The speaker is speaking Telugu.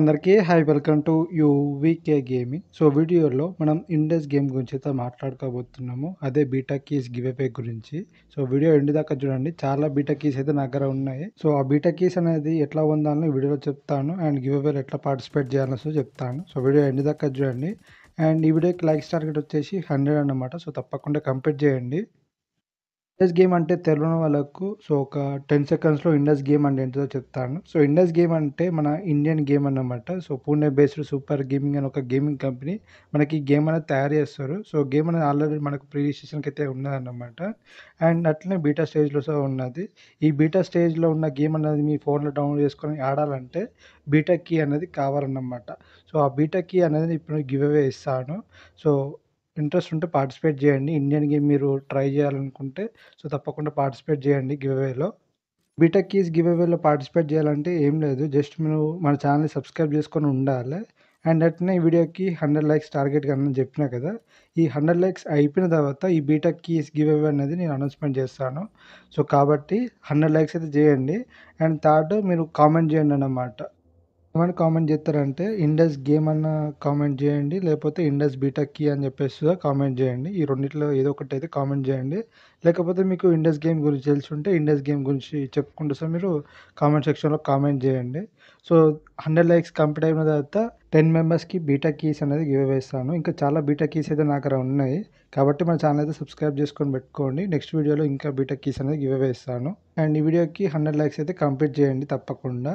అందరికీ hi welcome to VK gaming so వీడియోలో మనం ఇండస్ గేమ్ గురించి అయితే మాట్లాడుకోబోతున్నాము అదే బీటా కీస్ గివ్ గురించి సో వీడియో ఎండ్ దాకా చూడండి చాలా బీటా కీస్ అయితే నా దగ్గర ఉన్నాయి సో ఆ బీటా కీస్ అనేది ఎట్లా పొందాలని వీడియోలో చెప్తాను అండ్ గివ్ ఎట్లా పార్టిసిపేట్ సో చెప్తాను సో వీడియో ఎండ్ దాకా చూడండి అండ్ ఈ వీడియోకి లైక్ టార్గెట్ వచ్చేసి హండ్రెడ్ అనమాట సో తప్పకుండా కంప్లీట్ చేయండి ఇండస్ గేమ్ అంటే తెలియని వాళ్ళకు సో ఒక టెన్ సెకండ్స్లో ఇండస్ గేమ్ అంటే ఏంటో చెప్తాను సో ఇండస్ గేమ్ అంటే మన ఇండియన్ గేమ్ అన్నమాట so Pune based super gaming అని ఒక గేమింగ్ కంపెనీ మనకి గేమ్ అనేది తయారు చేస్తారు సో గేమ్ అనేది ఆల్రెడీ మనకు ప్రీ రిజిస్ట్రేషన్కి అయితే ఉన్నదన్నమాట అండ్ అట్లనే బీటా స్టేజ్లో సో ఉన్నది ఈ బీటా స్టేజ్లో ఉన్న గేమ్ అనేది మీ ఫోన్లో డౌన్లోడ్ చేసుకొని ఆడాలంటే బీటా కీ అనేది కావాలన్నమాట సో ఆ బీటా కీ అనేది ఇప్పుడు గివ్ అవే ఇస్తాను సో ఇంట్రెస్ట్ ఉంటే పార్టిసిపేట్ చేయండి ఇండియన్ గేమ్ మీరు ట్రై చేయాలనుకుంటే సో తప్పకుండా పార్టిసిపేట్ చేయండి గివ్ అవేలో బీటెక్ కీస్ గివ్ అవేలో పార్టిసిపేట్ చేయాలంటే ఏం లేదు జస్ట్ మీరు మన ఛానల్ని సబ్స్క్రైబ్ చేసుకొని ఉండాలి అండ్ అట్నే ఈ వీడియోకి హండ్రెడ్ లైక్స్ టార్గెట్ కానీ చెప్పినా కదా ఈ హండ్రెడ్ లైక్స్ అయిపోయిన తర్వాత ఈ బీటెక్ కీస్ గివ్ అవే అనేది నేను అనౌన్స్మెంట్ చేస్తాను సో కాబట్టి హండ్రెడ్ లైక్స్ అయితే చేయండి అండ్ థర్డ్ మీరు కామెంట్ చేయండి అన్నమాట ఏమని కామెంట్ చేస్తారంటే ఇండస్ గేమ్ అన్న కామెంట్ చేయండి లేకపోతే ఇండస్ బీటెక్ కీ అని చెప్పేసి కామెంట్ చేయండి ఈ రెండిట్లో ఏదో ఒకటి అయితే కామెంట్ చేయండి లేకపోతే మీకు ఇండస్ గేమ్ గురించి తెలిసి ఉంటే ఇండస్ గేమ్ గురించి చెప్పుకుంటూ సార్ మీరు కామెంట్ సెక్షన్లో కామెంట్ చేయండి సో హండ్రెడ్ లైక్స్ కంప్లీట్ అయిన తర్వాత టెన్ మెంబర్స్కి బీటా కీస్ అనేది గివ్ వేస్తాను ఇంకా చాలా బీటా కీస్ అయితే నాకు అక్కడ ఉన్నాయి కాబట్టి మన ఛానల్ అయితే సబ్స్క్రైబ్ చేసుకొని పెట్టుకోండి నెక్స్ట్ వీడియోలో ఇంకా బీటా కీస్ అనేది గివ్ వేస్తాను అండ్ ఈ వీడియోకి హండ్రెడ్ లైక్స్ అయితే కంప్లీట్ చేయండి తప్పకుండా